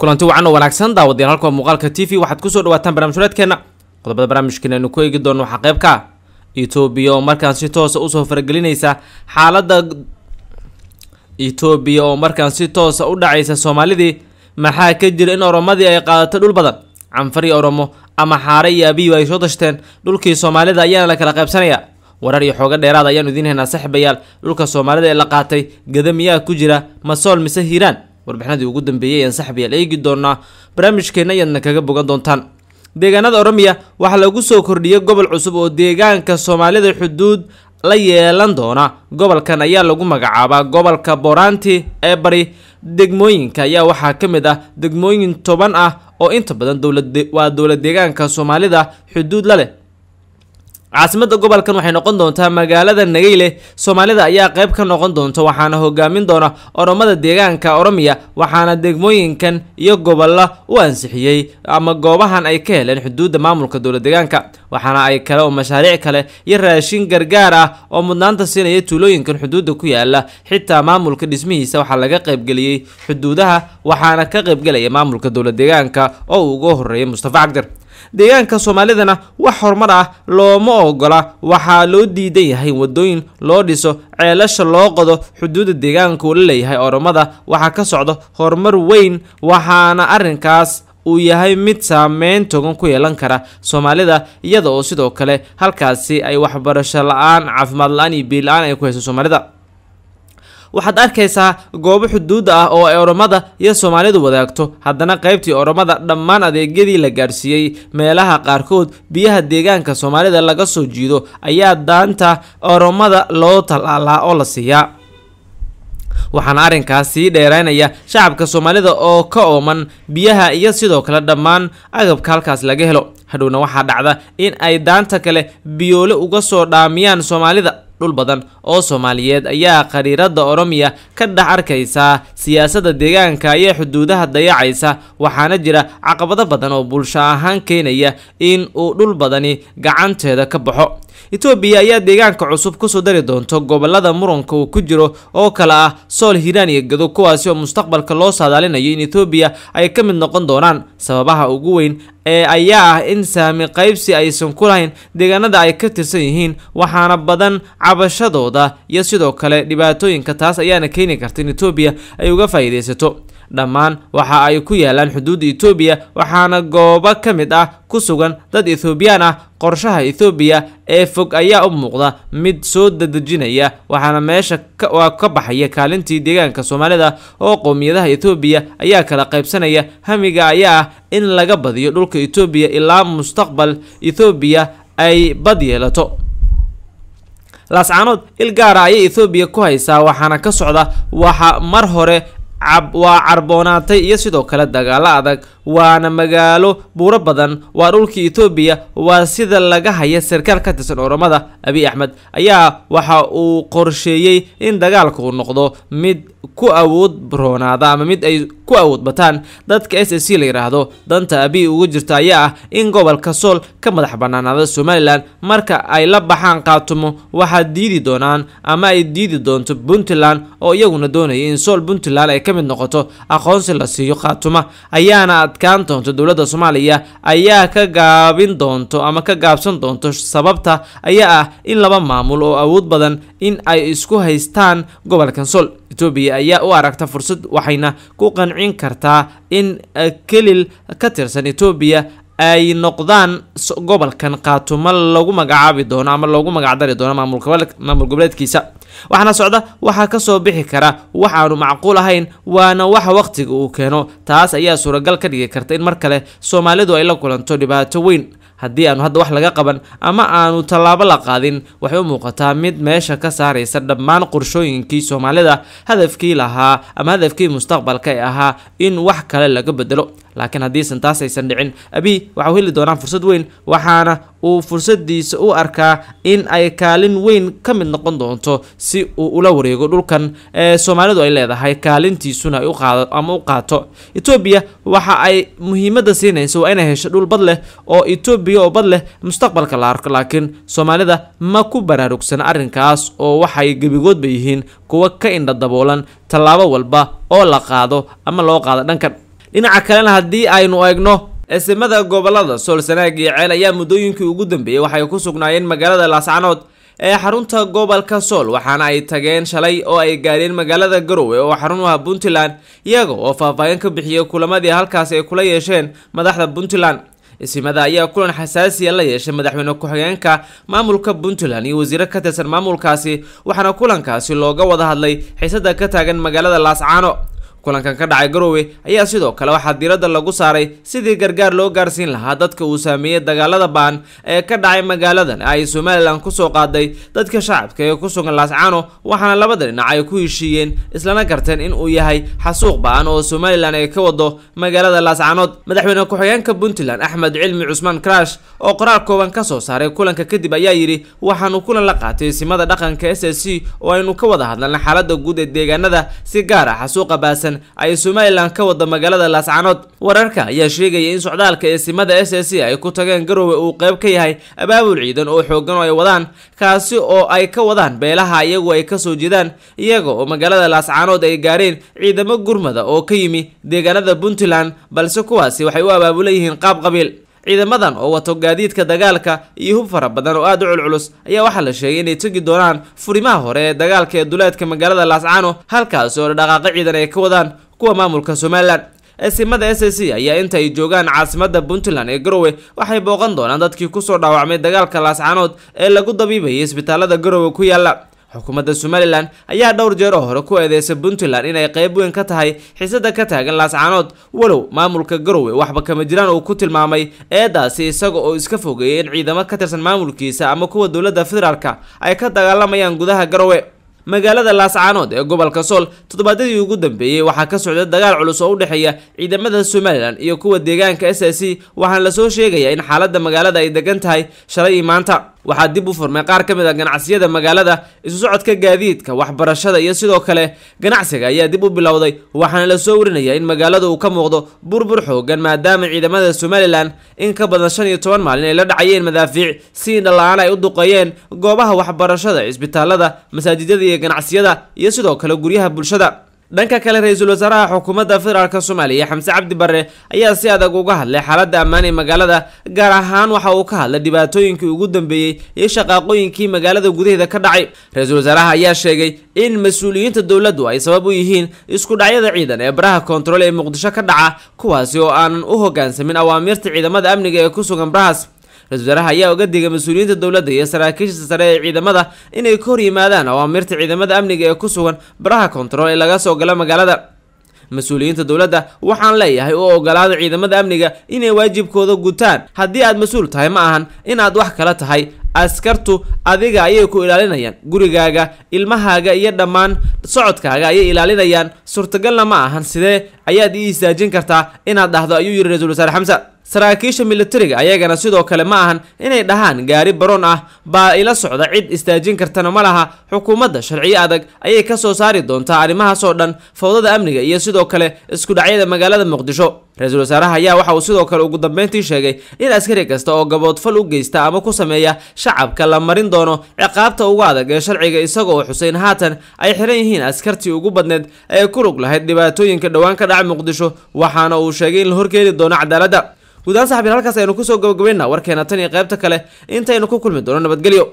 kulanti wacan oo wanaagsan daawadayaal halka muuqaalka t v waxaad kusoo dhawaataan barnaamijhuleedkeenna qodobada barnaamijkan aynu ku eegi doonno waxaa qeybka ah etoobiya oo markaan si toosa ah usoo faragelinaysa xaaladda etoobiya oo markaan si toosa ah u dhacaysa soomaalidii maxaa ka jira in oromadii ay qaadato dhul badan canfari oromo ama xaare iyo abiyiba ay soo dashteen dhulkii soomaalida ayaana la kala qaybsanaya warar iyo xooga dheeraada ayaan idiin haynaa saaxiibayaal dhulka soomaalida ee la qaatay gada miyaa ku jira masool mise hiiraan warbixinadii ugu dambeeyey ayaan saxbayaal eegi doonaa barnaamijkeenna ayaadna kaga bogan doontaan deegaanada oromiya waxaa lagu soo kordhiyay gobol cusub oo deegaanka soomaalida xuduud la yeelan doona gobolkan ayaa lagu magacaabaa gobolka boranti ee bari degmooyinka ayaa waxaa ka mid ah degmooyin toban ah oo inta badan waa dowlad deegaanka soomaalida xuduud la leh caasimada gobolkan waxay noqon doontaa magaalada nageyle soomaalida ayaa qayb ka noqon doonta waxaana hogaamin doona oromada deegaanka oromiya waxaana degmooyinkan iyo gobollo u ansixiyey ama goobahan ay ka heleen xuduudda maamulka dowla deegaanka waxaana ay kale oo mashaariic kale iyo raashin gargaar ah oo mudnaanta siinaya tuulooyinkan xuduudda ku yaala xitaa maamulka dhismihiisa waxaa laga qaybgeliyey xuduudaha waxaana ka qaybgelaya maamulka dowla deegaanka oo uga horeeya mustafa cabdir deegaanka soomaalidana wax horumar ah looma ogola waxaa loo diidan yahay waddooyin loo dhiso ceelasha loo qodo xuduudda deegaanka uu la leeyahay oromada waxaa ka socdo horumar weyn waxaana arrinkaas uu yahay mid saameyn togan ku yeelan kara soomaalida iyada oo sidoo kale halkaasi ay waxbarasho la-aan caafimaad la-aan iyo biila-aan ay ku hayso soomaalida waxaad arkaysaa goobo xuduuda ah oo ay oromada iyo soomaalidu wadaagto haddana qaybtii oromada dhammaan adeegyadii la gaadhsiiyey meelaha qaarkood biyaha deegaanka soomaalida laga soo jiido ayaa daanta oromada loo talaalaa oo la siiyaa waxaana arrinkaas sii dheeraynaya shacabka soomaalida oo ka ooman biyaha iyo sidoo kale dhammaan agabka halkaas laga helo hadhowna waxaa dhacda in ay daanta kale biyoole uga soo dhaamiyaan soomaalida dhul badan oo soomaaliyeed ayaa khariiradda oromiya ka dhex arkaysa siyaasada deegaanka ayaa xuduudaha dayacaysa waxaana jira caqabado badan oo bulsho ahaan keenaya in uu dhul badani gacanteeda ka baxo itoobiya ayaa deegaanka cusub kusoo dari doonto gobolada muranka uu ku jiro oo kale ah sool hiiraan iyo gado kuwaasi oo mustaqbalka loo saadaalinayo in itoobiya ay ka mid noqon doonaan sababaha ugu weyn ee ayaa ah in saami qaybsi aysan ku lahayn deegaanada ay ka tirsan yihiin waxaana badan cabashadooda iyo sidoo kale dhibaatooyinka taas ayaana keeni karta in itoobiya ay uga faa'iidaysato dhammaan waxa ay ku yaalaan xuduudda etoobiya waxaana goobo ka mid ah ku sugan dad ethoobiyan ah qorshaha ethoobiya ee fog ayaa u muuqda mid soo dadejinaya waxaana meesha ka baxaya kaalintii deegaanka soomaalida oo qowmiyadaha ethoobiya ayaa kala qaybsanaya hamiga ayaa ah in laga badiyo dhulka etoobiya ilaa mustaqbal ethoobiya ay bad yeelato laascaanood il gaara ah ayay ethoobiya ku haysaa waxaana ka socda waxa mar hore waa carboonaatay iyo sidoo kale dagaalo adag waana magaalo buuro badan waa dhulka etoobiya waa sida laga haya sarkaal ka tirsan oromada abiy axmed ayaa waxa uu qorsheeyey in dagaalku noqdo mid ku awood roonaada ama mid ay ku awood bataan dadka s s c la yidhaahdo danta abi ugu jirta ayaa ah in gobolka sool ka madax banaanaada somalilan marka ay la baxaan qaatumo waxaa diidi doonaan ama ay diidi doonto puntland oo iyaguna doonaya in sool puntland ay ka mid noqoto aqoonsi la siiyo qaatuma ayaana adkaan doonto dowladda soomaaliya ayaa ka gaabin doonto ama ka gaabsan doonto sababta ayaa ah in laba maamul oo awood badan in ay isku haystaan gobolkan sool itoobiya ayaa u aragta fursad waxayna ku qancin kartaa in eh, kelil ka tirsan etoobiya ay noqdaan gobolkan qaatumo lagu magacaabi doono ama loogu magacdari doono maamul goboleedkiisa waxaana socda waxaa kasoo bixi kara waxaanu macquul ahayn waana waxa waqtiga uu keeno taas ayaa suuragal ka dhigi karta in mar kale soomaalidu ay la kulanto dhibaato weyn haddii aanu hadda wax laga qaban ama aanu tallaabo la qaadin waxay u muuqataa mid meesha ka saaraysa dhammaan qorshooyinkii soomaalida hadafkii lahaa ama hadafkii mustaqbalka ee ahaa in wax kale laga bedelo laakiin haddiisan taas aysan dhicin abi waxau heli doonaa fursad weyn waxaana uu fursadiisa u arkaa in ay kaalin weyn ka mid noqon doonto si uu ula wareego dhulkan ee soomaalidu ay leedahay kaalintiisuna ay uqaado ama u qaato etoobiya waxa ay muhiimadda siinaysa waa inay hesho dhul bad leh oo etoobiya oo bad leh mustaqbalka la arko laakiin soomaalida ma ku baraarugsana arrinkaas oo waxay gebigoodba yihiin kuwa ka indha daboolan tallaabo walba oo la qaado ama loo qaado dhankan dhinaca kalena haddii aynu eegno esimada gobolada soolsanaag iyo ceel ayaa muddooyinkii ugu dambeeyey waxay ku sugnaayeen magaalada laascanood ee xarunta gobolka sool waxaana ay tageen shalay oo ay gaadheen magaalada garowe oo xarun u ah puntland iyaga oo faahfaahin ka bixiyey kulamadii halkaasi ay kula yeesheen madaxda puntland isimada ayaa kulan xasaasiya ah la yeeshay madaxweyne ku-xigeenka maamulka puntland iyo wasiiro ka tirsan maamulkaasi waxaana kulankaasi looga wada hadlay xiisada ka taagan magaalada laascaano kulankan ka dhacay garowe ayaa sidoo kale waxaa diiradda lagu saaray sidii gargaar loo gaarsiin lahaa dadka uu saameeyey dagaalada baan ee ka dhacay magaaladan ay somalilan kusoo qaaday dadka shacabka ee ku sugan laascaano waxaana labada dhinac ay ku heshiiyeen islana garteen in uu yahay xasuuq ba-an oo somalilan ay ka wado magaalada laascaanood madaxweyne ku-xigeenka puntland axmed cilmi cusmaan crash oo qoraal kooban kasoo saaray kulanka kadib ayaa yidhi waxaanu kulan la qaatay simada dhaqanka s s c oo aynu ka wada hadlana xaalada guud ee deegaanada si gaar ah xasuuqa baasan wanaagsan ay somalilan ka wada magaalada laascanood wararka ayaa sheegaya in socdaalka ee simada s s ay ku tageen garowe uu qayb ka yahay abaabul ciidan oo xoogan oo ay wadaan kaasi oo ay ka wadaan beelaha iyagu ay kasoo jeedaan iyaga oo magaalada laascanood ay gaareen ciidamo gurmada oo ka yimi deegaanada puntland balse kuwaasi waxay u abaabulan yihiin qaab qabiil ciidamadan oo wato gaadiidka dagaalka iyo hub fara badan oo aad u culculus ayaa waxaa la sheegay inay tegi doonaan furimaha hore ee dagaalka ee duleedka magaalada laascaano halkaas oo dhaqaaqa ciidan ay ka wadaan kuwa maamulka somalilan eesimada s c ayaa inta ay joogaan caasimada puntland ee garowe waxay booqan doonaan dadkii kusoo dhaawacmay dagaalka laascaanood ee lagu dabiibayay isbitaalada garowe ku yaalla xukuumadda somalilan ayaa dhowr jeer oo hore ku eedeysay puntland inay qeyb weyn ka tahay xiisada ka taagan laascaanood walow maamulka garowe waxba kama jiraan uu ku tilmaamay eedaasi isaga oo iska fogeeyay in ciidamo ka tirsan maamulkiisa ama kuwa dowladda federaalka ay ka dagaalamayaan gudaha garowe magaalada laascaanood ee gobolka sool toddobaadyadii ugu dambeeyey waxaa ka socday dagaal culus oo u dhexeeya ciidamada somalilan iyo kuwa deegaanka s i c waxaana lasoo sheegayaa in xaaladda magaalada ay degan tahay shalay iyo maanta waxaa dib u furmay qaar ka mid a ah ganacsiyada magaalada isu socodka gaadiidka waxbarashada iyo sidoo kale ganacsiga ayaa dib u bilowday waxaana la soo warinayaa in magaalada uu ka muuqdo burbur xoogan maadaama ciidamada somalilan in ka badan shan iyo toban maalin ay la dhacayeen madaafiic si dhalaana ay u duqeeyeen goobaha waxbarashada isbitaalada masaajidyada iyo ganacsiyada iyo sidoo kale guryaha bulshada dhanka kale ra-iisul wasaaraha xukuumadda federaalk soomaaliya xamse cabdi barre ayaa si adag uga hadlay xaaladda ammaan ee magaalada gaar ahaan waxa uu ka hadlay dhibaatooyinkii ugu dambeeyey iyo shaqaaqooyinkii magaalada gudaheeda ka dhacay ra-iisul wasaaraha ayaa sheegay in mas-uuliyiinta dowladdu ay sabab u yihiin isku dhacyada ciidan ee baraha koontarool ee muqdisho ka dhaca kuwaasi oo aanan u hogaansamin awaamiirta ciidamada amniga ee ku sugan barahaas ra-isul wasaaraha ayaa uga digay mas-uuliyiinta dowladda iyo saraakiisha sare ee ciidamada inay ka hor yimaadaan awaamirta ciidamada amniga ee ku sugan baraha kontarool ee laga soo gala magaalada mas-uuliyiinta dowladda waxaan leeyahay u ogolaada ciidamada amniga inay waajibkooda gutaan haddii aad mas-uul tahay ma ahan inaad wax kala tahay askartu adiga ayay ku ilaalinayaan gurigaaga ilmahaaga iyo dhammaan socodkaaga ayay ilaalinayaan suurtagalna ma ahan sidee ayaad ii istaajin kartaa inaad dhahdo ayuu yidhi ra-iisul wasaare xamse saraakiisha milatariga ayagana sidoo kale ma ahan inay dhahaan gaari baroon ah baa ila socda cid istaajin kartana ma laha xukuumadda sharciyo adag ayay ka soo saari doontaa arrimahaasoo dhan fowdada amniga iyo sidoo kale iskudhacyada magaalada muqdisho ra-iisul wasaaraha ayaa waxa uu sidoo kale ugu dambeyntii sheegay in askari kasta oo gaboodfal u geysta ama ku sameeya shacabka la marin doono ciqaabta ugu adag ee sharciga isaga oo haatan ay xiran yihiin askartii ugu badneed ee ku rug lahayd dhibaatooyinka dhowaan ka dhaca muqdisho waxaana uu sheegay in la horgeeli doono cadaaladda gudahaan saxbiin halkaas aynu kusoo gabagabayna warkeena tan iyo qaybta kale intaynu ku kulmi doono nabadgelyo